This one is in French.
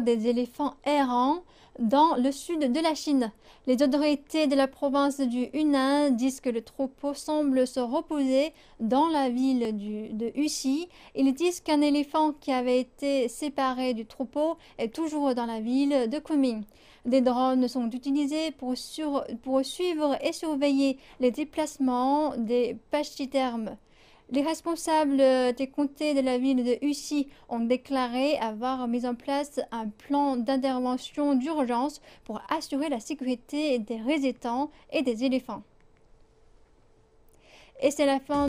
des éléphants errants dans le sud de la Chine. Les autorités de la province du Hunan disent que le troupeau semble se reposer dans la ville de Uxi. Ils disent qu'un éléphant qui avait été séparé du troupeau est toujours dans la ville de Kunming. Des drones sont utilisés pour, suivre et surveiller les déplacements des pachydermes. Les responsables des comtés de la ville de Hussy ont déclaré avoir mis en place un plan d'intervention d'urgence pour assurer la sécurité des résidents et des éléphants. Et c'est la fin.